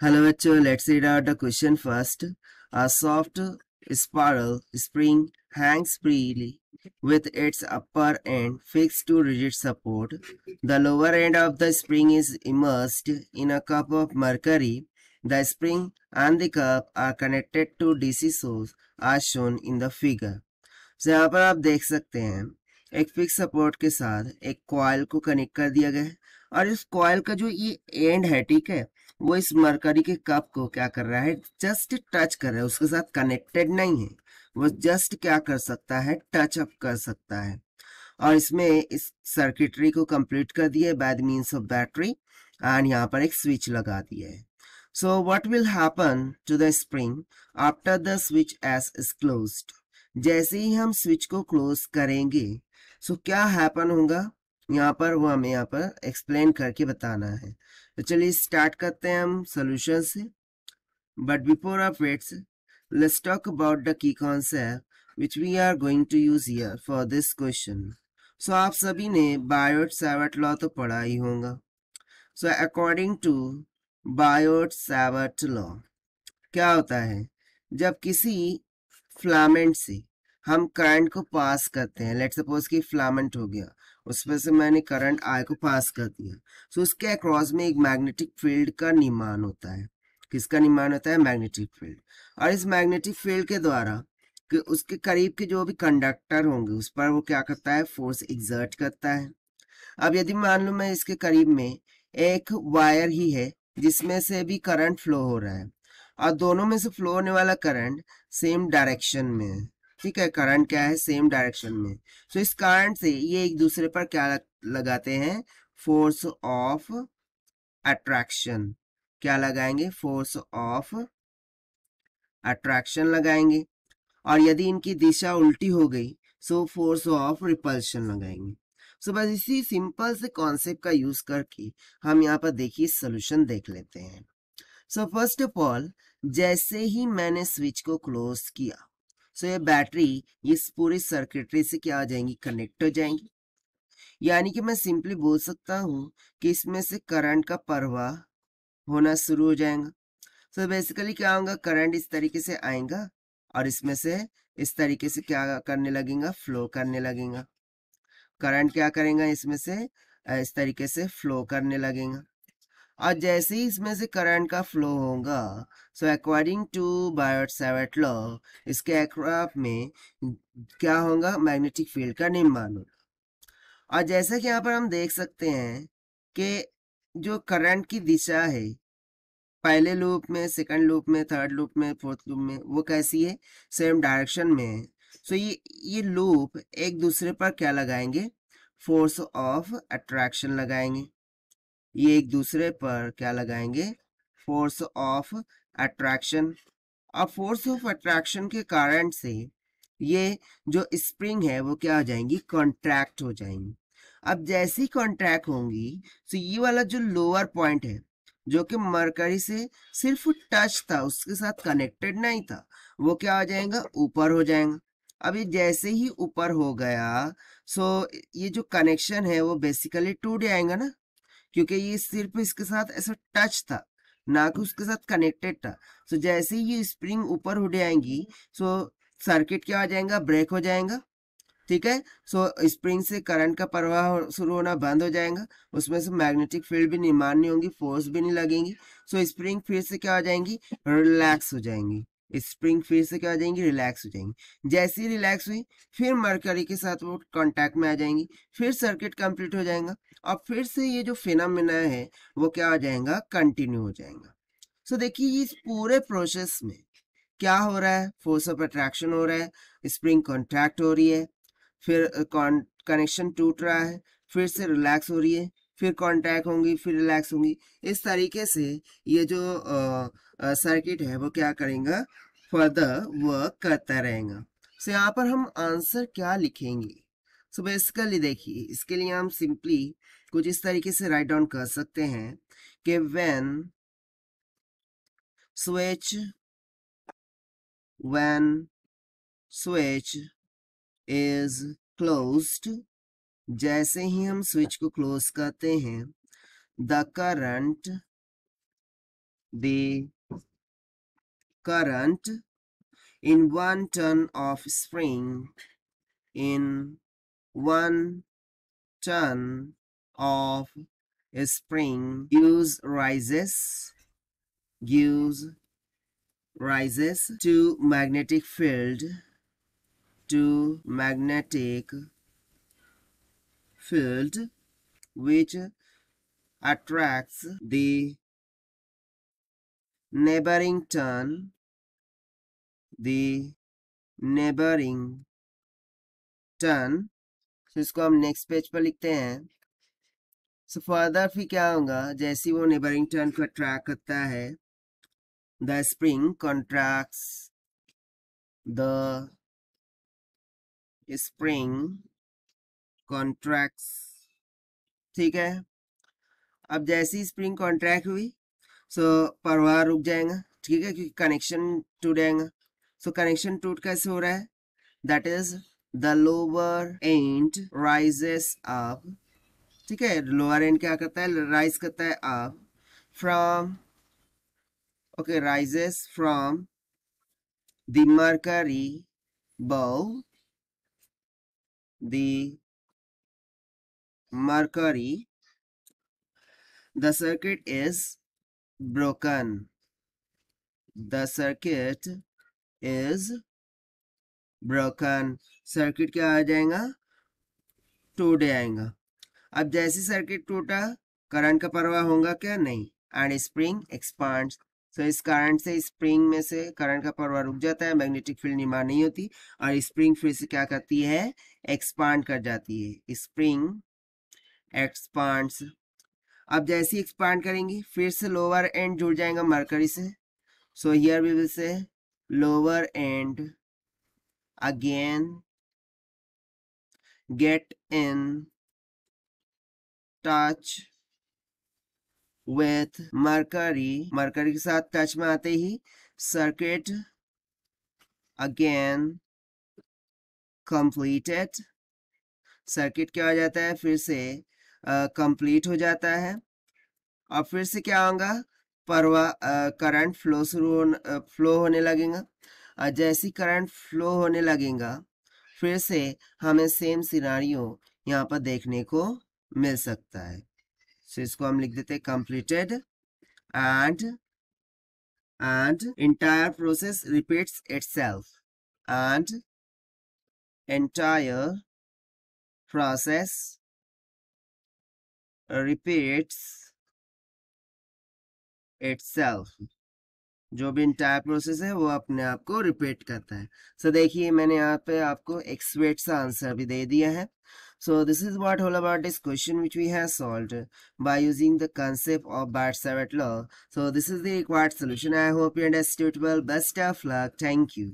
Hello bachcho, let's read out the question first. A soft spiral spring hangs freely with its upper end fixed to rigid support. The lower end of the spring is immersed in a cup of mercury. The spring and the cup are connected to DC source as shown in the figure. तो यहाँ पर आप देख सकते हैं एक fix support के साथ एक कॉयल को कनेक्ट कर दिया गया है और इस कॉयल का जो ये एंड है ठीक है वो इस मरकरी के कप को क्या कर रहा है जस्ट टच कर रहा है उसके साथ कनेक्टेड नहीं है वो जस्ट क्या कर सकता है टच अप कर सकता है और इसमें इस सर्किटरी को कंप्लीट कर दिया है bad means of battery and यहाँ पर एक स्विच लगा दिया है so what will happen to the spring after the switch S is close जैसे ही हम स्विच को क्लोज करेंगे सो so क्या हैपन होगा यहाँ पर वो हमें यहाँ पर एक्सप्लेन करके बताना है तो चलिए स्टार्ट करते हैं हम सोल्यूशन से but before our waits let's talk about the key concept which we are going to use here for this question so आप सभी ने बायोट सेवर्ट लॉ तो पढ़ा ही होगा so according to Biot Savart law क्या होता है जब किसी फ्लामेंट से हम करंट को पास करते हैं लेट सपोज कि फ्लामेंट हो गया उसमें से मैंने करंट आई को पास कर दिया सो उसके अक्रॉस में एक मैग्नेटिक फील्ड का निर्माण होता है किसका निर्माण होता है मैग्नेटिक फील्ड और इस मैग्नेटिक फील्ड के द्वारा कि उसके करीब के जो भी कंडक्टर होंगे उस पर वो क्या करता है फोर्स एग्जर्ट करता है अब यदि मान लो मैं इसके करीब में एक वायर ही है जिसमें से भी करंट फ्लो हो रहा है और दोनों में से फ्लो होने वाला करंट सेम डायरेक्शन में है ठीक है करंट क्या है सेम डायरेक्शन में सो so, इस कारण से ये एक दूसरे पर क्या लगाते हैं फोर्स ऑफ अट्रैक्शन क्या लगाएंगे फोर्स ऑफ अट्रैक्शन लगाएंगे और यदि इनकी दिशा उल्टी हो गई सो फोर्स ऑफ रिपल्शन लगाएंगे सो बस इसी सिंपल से कॉन्सेप्ट का यूज करके हम यहाँ पर देखिए सोल्यूशन देख लेते हैं सो फर्स्ट ऑफ ऑल जैसे ही मैंने स्विच को क्लोज किया सो ये बैटरी इस पूरी सर्किटरी से क्या आ जाएंगी कनेक्ट हो जाएंगी यानी कि मैं सिंपली बोल सकता हूँ कि इसमें से करंट का प्रवाह होना शुरू हो जाएगा सो so, बेसिकली क्या होगा करंट इस तरीके से आएगा और इसमें से इस तरीके से क्या करने लगेगा फ्लो करने लगेगा करंट क्या करेगा इसमें से इस तरीके से फ्लो करने लगेगा और जैसे ही इसमें से करंट का फ्लो होगा so according to Biot Savart law इसके एक्राफ में क्या होगा मैग्नेटिक फील्ड का निर्माण होगा और जैसा कि यहाँ पर हम देख सकते हैं कि जो करंट की दिशा है पहले लूप में सेकंड लूप में थर्ड लूप में फोर्थ लूप में वो कैसी है सेम डायरेक्शन में है सो ये ये लूप एक दूसरे पर क्या लगाएंगे फोर्स ऑफ अट्रैक्शन लगाएंगे ये एक दूसरे पर क्या लगाएंगे फोर्स ऑफ अट्रैक्शन अब फोर्स ऑफ अट्रैक्शन के कारण से ये जो स्प्रिंग है वो क्या हो जाएंगी कॉन्ट्रैक्ट हो जाएंगी अब जैसी कॉन्ट्रैक्ट होंगी तो ये वाला जो लोअर पॉइंट है जो कि मरकरी से सिर्फ टच था उसके साथ कनेक्टेड नहीं था वो क्या हो जाएगा ऊपर हो जाएगा अब ये जैसे ही ऊपर हो गया सो ये जो कनेक्शन है वो बेसिकली टूट जाएगा ना क्योंकि ये सिर्फ इसके साथ ऐसा टच था ना कि उसके साथ कनेक्टेड था सो so, जैसे ही ये स्प्रिंग ऊपर उड़ जाएंगी सो सर्किट क्या हो जाएगा ब्रेक हो जाएगा ठीक है सो so, स्प्रिंग से करंट का प्रवाह शुरू होना बंद हो जाएगा उसमें से मैग्नेटिक फील्ड भी निर्माण नहीं होंगी फोर्स भी नहीं लगेंगी सो so, स्प्रिंग फिर से क्या हो जाएंगी रिलैक्स हो जाएंगी स्प्रिंग फिर से क्या हो जाएंगी रिलैक्स हो जाएंगी जैसे ही रिलैक्स हुई फिर मरकरी के साथ वो कांटेक्ट में आ जाएंगी फिर सर्किट कंप्लीट हो जाएगा और फिर से ये जो फिनमिना है वो क्या हो जाएगा कंटिन्यू हो जाएगा सो so, देखिए इस पूरे प्रोसेस में क्या हो रहा है फोर्स ऑफ अट्रैक्शन हो रहा है स्प्रिंग कॉन्ट्रैक्ट हो रही है फिर कनेक्शन टूट रहा है फिर से रिलैक्स हो रही है फिर कॉन्टैक्ट होंगी फिर रिलैक्स होंगी इस तरीके से ये जो सर्किट है वो क्या करेगा फर्दर वर्क करता रहेगा सो so, यहाँ पर हम आंसर क्या लिखेंगे सो बेसिकली देखिए इसके लिए हम सिंपली कुछ इस तरीके से राइट डाउन कर सकते हैं कि when switch when switch is closed जैसे ही हम स्विच को क्लोज करते हैं the current the current in one ton of spring in one ton of spring use rises gives rises to magnetic field to magnetic field which attracts the neighboring turn the neighboring turn तो इसको हम next page पर लिखते हैं so further फिर क्या होगा जैसे वो नेबरिंग टर्न को अट्रैक्ट करता है the spring contract the spring contracts ठीक है अब जैसी स्प्रिंग कॉन्ट्रैक्ट हुई सो so, परवाह रुक जाएगा ठीक है क्योंकि कनेक्शन टूट जाएगा सो कनेक्शन टूट कैसे हो रहा है that is the lower end rises up ठीक है लोअर एंड क्या करता है राइज करता है up from okay rises from the mercury bow the mercury the circuit is broken the circuit is broken circuit क्या आ जाएगा टूट जाएगा अब जैसे सर्किट टूटा करंट का परवाह होगा क्या नहीं एंड स्प्रिंग एक्सपांड तो इस करंट से स्प्रिंग में से करंट का परवाह रुक जाता है मैग्नेटिक फील्ड निर्माण नहीं होती और स्प्रिंग फिर से क्या करती है एक्सपांड कर जाती है स्प्रिंग एक्सपांड अब जैसे एक्सपांड करेंगी फिर से लोअर एंड जुड़ जाएगा मरकरी से so here we will say lower end again get in touch with mercury mercury ke sath touch mein aate hi circuit again completed circuit क्या हो जाता है फिर से कंप्लीट uh, हो जाता है और फिर से क्या होगा परवा करंट फ्लो शुरू होने फ्लो होने लगेगा और जैसी करंट फ्लो होने लगेगा फिर से हमें सेम सिनारियो यहाँ पर देखने को मिल सकता है सो इसको हम लिख देते हैं completed and and entire process repeats self and entire process repeats itself जो भी इंटायर प्रोसेस है वो अपने आप को रिपीट करता है सो so, देखिए मैंने यहाँ पे आपको एक स्वेट सा आंसर भी दे दिया है so this is what whole about this question which we have solved by using the concept of Biot Savart law so this is the required solution I hope you understood well best of luck thank you